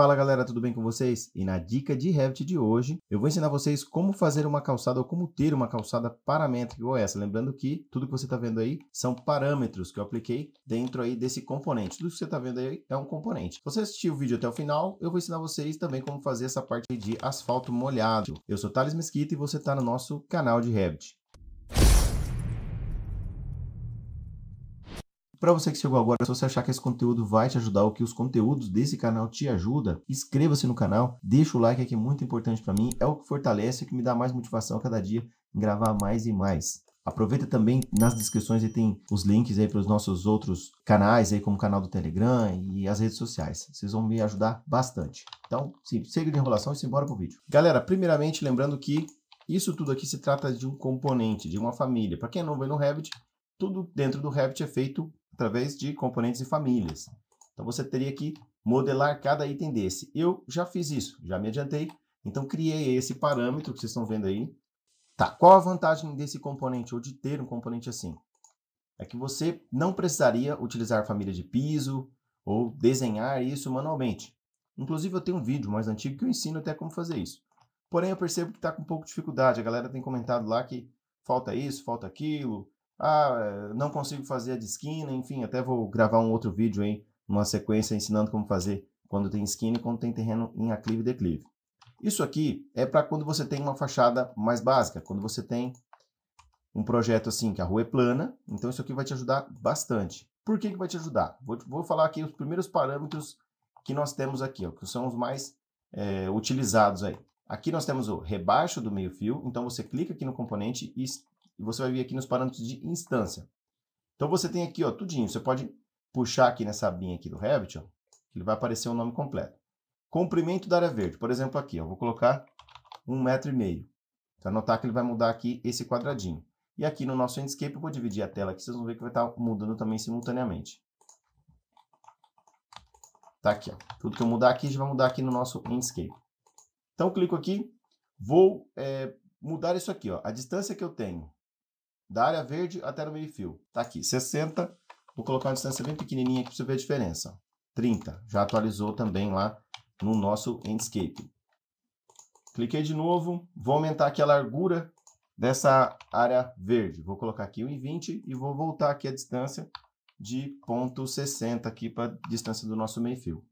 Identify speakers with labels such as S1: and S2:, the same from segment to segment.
S1: Fala galera, tudo bem com vocês? E na dica de Revit de hoje, eu vou ensinar vocês como fazer uma calçada ou como ter uma calçada paramétrica igual essa. Lembrando que tudo que você está vendo aí são parâmetros que eu apliquei dentro aí desse componente. Tudo que você está vendo aí é um componente. Se você assistir o vídeo até o final, eu vou ensinar vocês também como fazer essa parte de asfalto molhado. Eu sou Thales Mesquita e você está no nosso canal de Revit. Para você que chegou agora, se você achar que esse conteúdo vai te ajudar ou que os conteúdos desse canal te ajudam, inscreva-se no canal, deixa o like que é muito importante para mim, é o que fortalece, é que me dá mais motivação a cada dia em gravar mais e mais. Aproveita também nas descrições e tem os links aí para os nossos outros canais aí como o canal do Telegram e as redes sociais. Vocês vão me ajudar bastante. Então, sim, chega de enrolação e simbora pro vídeo. Galera, primeiramente lembrando que isso tudo aqui se trata de um componente, de uma família. Para quem é novo aí no Revit, tudo dentro do Revit é feito através de componentes e famílias. Então, você teria que modelar cada item desse. Eu já fiz isso, já me adiantei. Então, criei esse parâmetro que vocês estão vendo aí. Tá, qual a vantagem desse componente, ou de ter um componente assim? É que você não precisaria utilizar família de piso, ou desenhar isso manualmente. Inclusive, eu tenho um vídeo mais antigo que eu ensino até como fazer isso. Porém, eu percebo que está com um pouco de dificuldade. A galera tem comentado lá que falta isso, falta aquilo, ah, não consigo fazer a de esquina, enfim, até vou gravar um outro vídeo aí, uma sequência ensinando como fazer quando tem esquina e quando tem terreno em aclive e declive. Isso aqui é para quando você tem uma fachada mais básica, quando você tem um projeto assim, que a rua é plana, então isso aqui vai te ajudar bastante. Por que, que vai te ajudar? Vou, vou falar aqui os primeiros parâmetros que nós temos aqui, ó, que são os mais é, utilizados aí. Aqui nós temos o rebaixo do meio fio, então você clica aqui no componente e e você vai vir aqui nos parâmetros de instância. Então você tem aqui, ó, tudinho. Você pode puxar aqui nessa abinha aqui do Revit, ó, que ele vai aparecer o nome completo. Comprimento da área verde. Por exemplo, aqui, ó, vou colocar um metro e meio. Então, notar que ele vai mudar aqui esse quadradinho. E aqui no nosso Enscape, eu vou dividir a tela aqui, vocês vão ver que vai estar mudando também simultaneamente. Tá aqui, ó. Tudo que eu mudar aqui, já vai mudar aqui no nosso Enscape. Então, clico aqui, vou é, mudar isso aqui, ó. A distância que eu tenho da área verde até o meio-fio. Está aqui, 60. Vou colocar uma distância bem pequenininha aqui para você ver a diferença. 30. Já atualizou também lá no nosso Enscape. Cliquei de novo, vou aumentar aqui a largura dessa área verde. Vou colocar aqui 1,20 e vou voltar aqui a distância de 0,60 aqui para a distância do nosso meio fio.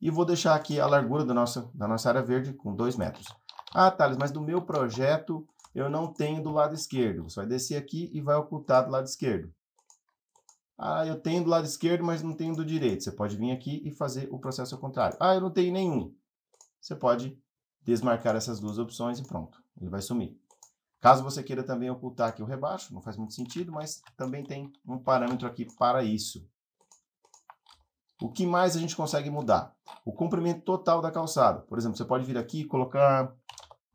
S1: E vou deixar aqui a largura do nosso, da nossa área verde com 2 metros. Ah, Thales, mas do meu projeto eu não tenho do lado esquerdo. Você vai descer aqui e vai ocultar do lado esquerdo. Ah, eu tenho do lado esquerdo, mas não tenho do direito. Você pode vir aqui e fazer o processo ao contrário. Ah, eu não tenho nenhum. Você pode desmarcar essas duas opções e pronto. Ele vai sumir. Caso você queira também ocultar aqui o rebaixo, não faz muito sentido, mas também tem um parâmetro aqui para isso. O que mais a gente consegue mudar? O comprimento total da calçada. Por exemplo, você pode vir aqui e colocar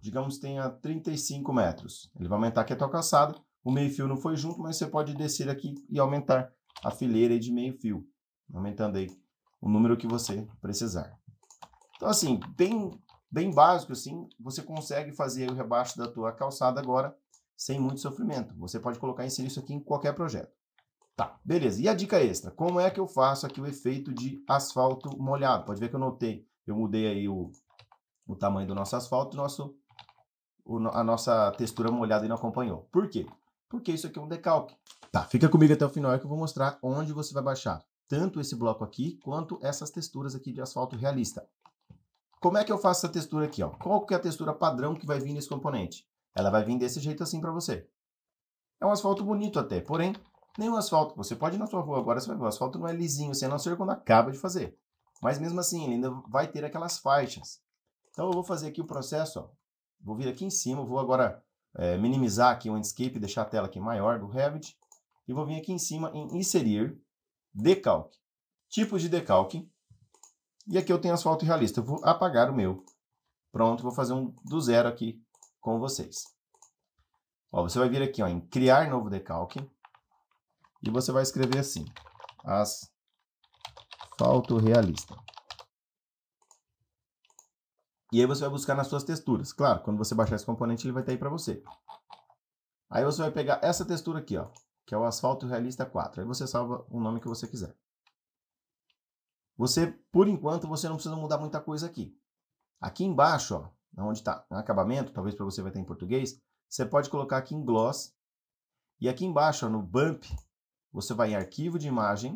S1: digamos, tenha 35 metros. Ele vai aumentar aqui a tua calçada. O meio fio não foi junto, mas você pode descer aqui e aumentar a fileira de meio fio, aumentando aí o número que você precisar. Então, assim, bem, bem básico, assim, você consegue fazer o rebaixo da tua calçada agora sem muito sofrimento. Você pode colocar e inserir isso aqui em qualquer projeto. Tá, beleza. E a dica extra? Como é que eu faço aqui o efeito de asfalto molhado? Pode ver que eu notei, eu mudei aí o, o tamanho do nosso asfalto, nosso o, a nossa textura molhada e não acompanhou. Por quê? Porque isso aqui é um decalque. Tá, fica comigo até o final que eu vou mostrar onde você vai baixar tanto esse bloco aqui quanto essas texturas aqui de asfalto realista. Como é que eu faço essa textura aqui? Ó? Qual que é a textura padrão que vai vir nesse componente? Ela vai vir desse jeito assim para você. É um asfalto bonito até, porém, nenhum asfalto. Você pode ir na sua rua agora, você vai ver, o asfalto não é lisinho, você não ser quando acaba de fazer. Mas mesmo assim, ele ainda vai ter aquelas faixas. Então eu vou fazer aqui o processo ó, Vou vir aqui em cima, vou agora é, minimizar aqui o Landscape, deixar a tela aqui maior do Revit. E vou vir aqui em cima em Inserir, Decalque, Tipos de Decalque. E aqui eu tenho asfalto realista. Eu vou apagar o meu. Pronto, vou fazer um do zero aqui com vocês. Ó, você vai vir aqui ó, em Criar Novo Decalque. E você vai escrever assim, Asfalto Realista. E aí você vai buscar nas suas texturas. Claro, quando você baixar esse componente, ele vai estar aí para você. Aí você vai pegar essa textura aqui, ó, que é o Asfalto Realista 4. Aí você salva o nome que você quiser. Você, por enquanto, você não precisa mudar muita coisa aqui. Aqui embaixo, ó, onde está acabamento, talvez para você vai estar em português, você pode colocar aqui em Gloss. E aqui embaixo, ó, no Bump, você vai em Arquivo de Imagem.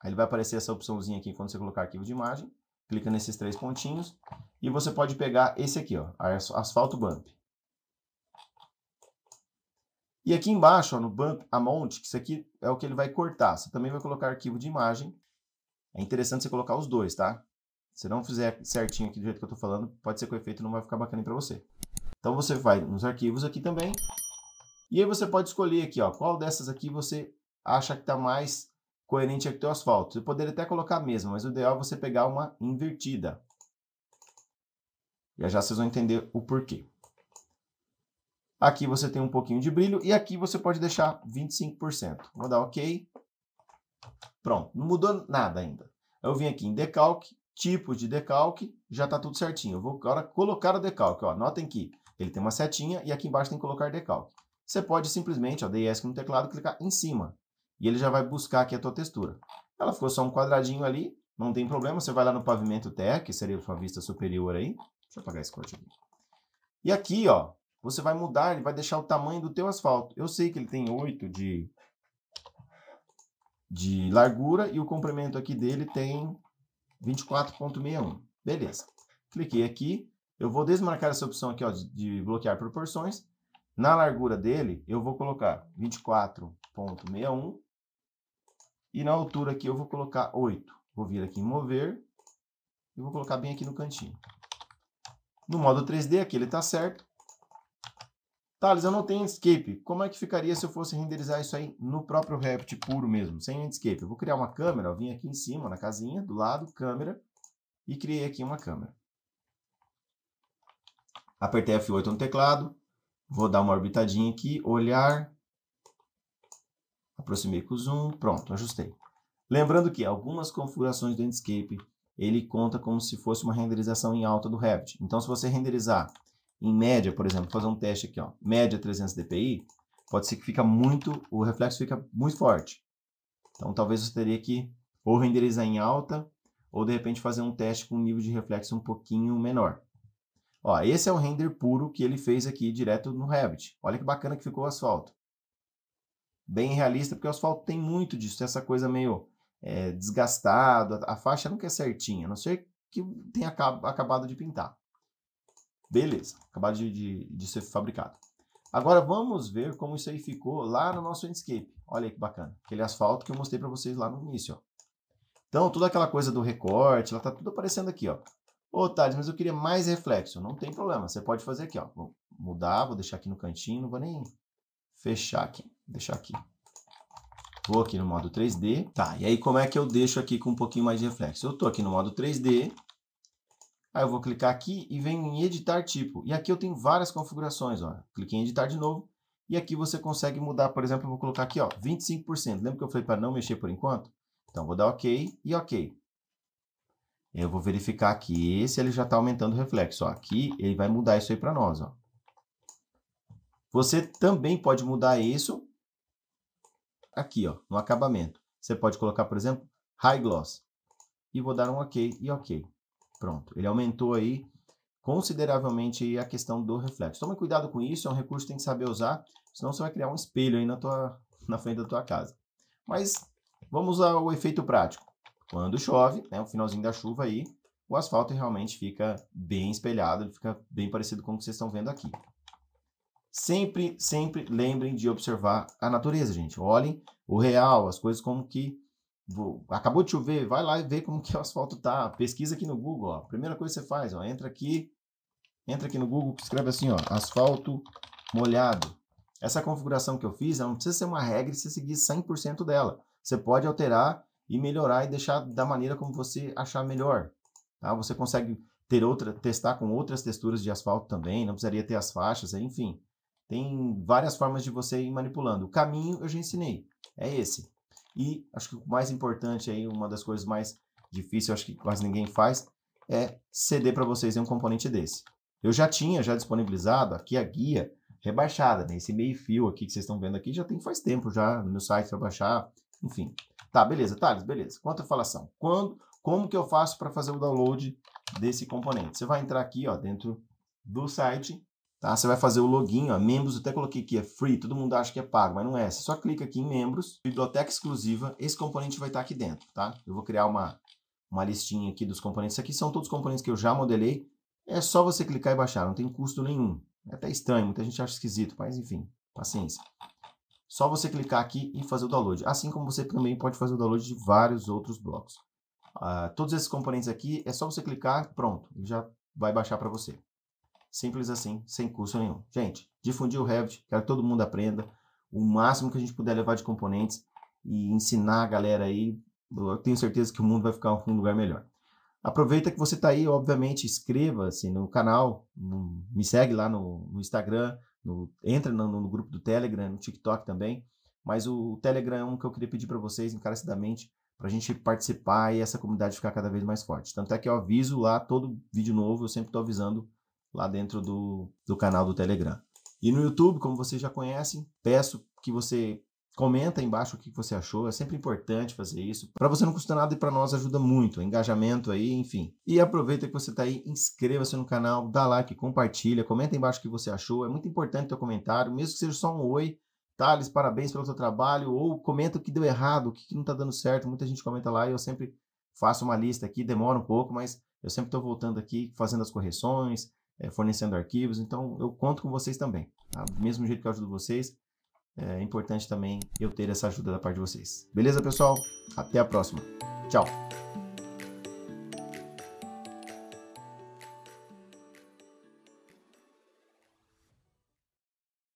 S1: Aí ele vai aparecer essa opçãozinha aqui quando você colocar Arquivo de Imagem clica nesses três pontinhos e você pode pegar esse aqui, ó, asfalto bump. E aqui embaixo, ó, no bump amount, que isso aqui é o que ele vai cortar. Você também vai colocar arquivo de imagem. É interessante você colocar os dois, tá? Se não fizer certinho aqui do jeito que eu estou falando, pode ser que o efeito não vai ficar bacana para você. Então você vai nos arquivos aqui também. E aí você pode escolher aqui, ó, qual dessas aqui você acha que está mais coerente aqui é teu asfalto. Você poderia até colocar a mesma, mas o ideal é você pegar uma invertida. Já já vocês vão entender o porquê. Aqui você tem um pouquinho de brilho e aqui você pode deixar 25%. Vou dar OK. Pronto, não mudou nada ainda. Eu vim aqui em decalque, tipo de decalque, já está tudo certinho. Eu vou agora colocar o decalque. Ó. Notem que ele tem uma setinha e aqui embaixo tem que colocar decalque. Você pode simplesmente, ó, DESC no teclado, clicar em cima e ele já vai buscar aqui a tua textura. Ela ficou só um quadradinho ali, não tem problema, você vai lá no pavimento TEC, que seria a sua vista superior aí. Deixa eu apagar esse corte aqui. E aqui, ó, você vai mudar, ele vai deixar o tamanho do teu asfalto. Eu sei que ele tem 8 de, de largura e o comprimento aqui dele tem 24.61. Beleza. Cliquei aqui, eu vou desmarcar essa opção aqui ó, de, de bloquear proporções. Na largura dele, eu vou colocar 24.61 e na altura aqui eu vou colocar 8. Vou vir aqui em mover e vou colocar bem aqui no cantinho. No modo 3D, aqui ele está certo. Thales, eu não tenho escape Como é que ficaria se eu fosse renderizar isso aí no próprio Revit puro mesmo, sem escape Eu vou criar uma câmera, eu vim aqui em cima, na casinha, do lado, câmera, e criei aqui uma câmera. Apertei F8 no teclado, vou dar uma orbitadinha aqui, olhar, Aproximei com o zoom, pronto, ajustei. Lembrando que algumas configurações do Enscape, ele conta como se fosse uma renderização em alta do Revit. Então, se você renderizar em média, por exemplo, fazer um teste aqui, ó, média 300 dpi, pode ser que fica muito, o reflexo fica muito forte. Então, talvez você teria que ou renderizar em alta, ou de repente fazer um teste com um nível de reflexo um pouquinho menor. Ó, esse é o render puro que ele fez aqui direto no Revit. Olha que bacana que ficou o asfalto bem realista, porque o asfalto tem muito disso, essa coisa meio é, desgastado, a, faixa nunca é certinha, a não ser que tenha acabado de pintar. Beleza, acabado de, de, de ser fabricado. Agora vamos ver como isso aí ficou lá no nosso Inkscape. Olha aí que bacana, aquele asfalto que eu mostrei para vocês lá no início. Ó. Então, toda aquela coisa do recorte, ela tá tudo aparecendo aqui, ó. Ô, Thales, mas eu queria mais reflexo. Não tem problema, você pode fazer aqui, ó. Vou mudar, vou deixar aqui no cantinho, não vou nem fechar aqui deixar aqui. Vou aqui no modo 3D. Tá, e aí como é que eu deixo aqui com um pouquinho mais de reflexo? Eu estou aqui no modo 3D. Aí eu vou clicar aqui e venho em editar tipo. E aqui eu tenho várias configurações, ó. Cliquei em editar de novo. E aqui você consegue mudar, por exemplo, eu vou colocar aqui, ó, 25%. Lembra que eu falei para não mexer por enquanto? Então vou dar OK e OK. Eu vou verificar aqui se ele já está aumentando o reflexo. Ó, aqui ele vai mudar isso aí para nós. Ó. Você também pode mudar isso aqui, ó, no acabamento. Você pode colocar, por exemplo, High Gloss. E vou dar um OK e OK. Pronto, ele aumentou aí consideravelmente a questão do reflexo. Tome cuidado com isso, é um recurso que tem que saber usar, senão você vai criar um espelho aí na, tua, na frente da tua casa. Mas vamos ao efeito prático. Quando chove, né, o finalzinho da chuva aí, o asfalto realmente fica bem espelhado, ele fica bem parecido com o que vocês estão vendo aqui. Sempre, sempre lembrem de observar a natureza, gente. Olhem o real, as coisas como que acabou de chover, vai lá e vê como que o asfalto tá. Pesquisa aqui no Google, ó. Primeira coisa que você faz, ó, entra aqui, entra aqui no Google, escreve assim, ó, asfalto molhado. Essa configuração que eu fiz, não precisa ser uma regra e você seguir 100% dela. Você pode alterar e melhorar e deixar da maneira como você achar melhor. Tá? Você consegue ter outra, testar com outras texturas de asfalto também, não precisaria ter as faixas, enfim. Tem várias formas de você ir manipulando. O caminho eu já ensinei, é esse. E acho que o mais importante aí, uma das coisas mais difíceis, acho que quase ninguém faz, é ceder para vocês um componente desse. Eu já tinha já disponibilizado aqui a guia rebaixada, né? Esse meio fio aqui que vocês estão vendo aqui já tem faz tempo já no meu site para baixar, enfim. Tá, beleza, Thales, beleza. Quanto a falação? Quando, como que eu faço para fazer o download desse componente? Você vai entrar aqui, ó, dentro do site Tá? Você vai fazer o login, ó, membros, até coloquei aqui, é free, todo mundo acha que é pago, mas não é. Você só clica aqui em membros, biblioteca exclusiva, esse componente vai estar aqui dentro, tá? Eu vou criar uma, uma listinha aqui dos componentes. Isso aqui são todos os componentes que eu já modelei. É só você clicar e baixar, não tem custo nenhum. É até estranho, muita gente acha esquisito, mas enfim, paciência. Só você clicar aqui e fazer o download. Assim como você também pode fazer o download de vários outros blocos. Uh, todos esses componentes aqui, é só você clicar, pronto, já vai baixar para você. Simples assim, sem custo nenhum. Gente, difundir o Revit, quero que todo mundo aprenda o máximo que a gente puder levar de componentes e ensinar a galera aí. Eu tenho certeza que o mundo vai ficar um lugar melhor. Aproveita que você está aí, obviamente, inscreva-se no canal, no, me segue lá no, no Instagram, no, entra no, no, grupo do Telegram, no TikTok também. Mas o, o Telegram é um que eu queria pedir para vocês encarecidamente, para a gente participar e essa comunidade ficar cada vez mais forte. Tanto é que eu aviso lá todo vídeo novo, eu sempre estou avisando lá dentro do, do canal do Telegram. E no YouTube, como vocês já conhecem, peço que você comenta embaixo o que você achou. É sempre importante fazer isso. Para você não custa nada e para nós ajuda muito. Engajamento aí, enfim. E aproveita que você está aí, inscreva-se no canal, dá like, compartilha, comenta embaixo o que você achou. É muito importante o teu comentário, mesmo que seja só um oi. Thales, parabéns pelo seu trabalho. Ou comenta o que deu errado, o que não está dando certo. Muita gente comenta lá e eu sempre faço uma lista aqui. Demora um pouco, mas eu sempre estou voltando aqui, fazendo as correções, é, fornecendo arquivos. Então, eu conto com vocês também. Tá? Do mesmo jeito que eu ajudo vocês, é importante também eu ter essa ajuda da parte de vocês. Beleza, pessoal? Até a próxima. Tchau!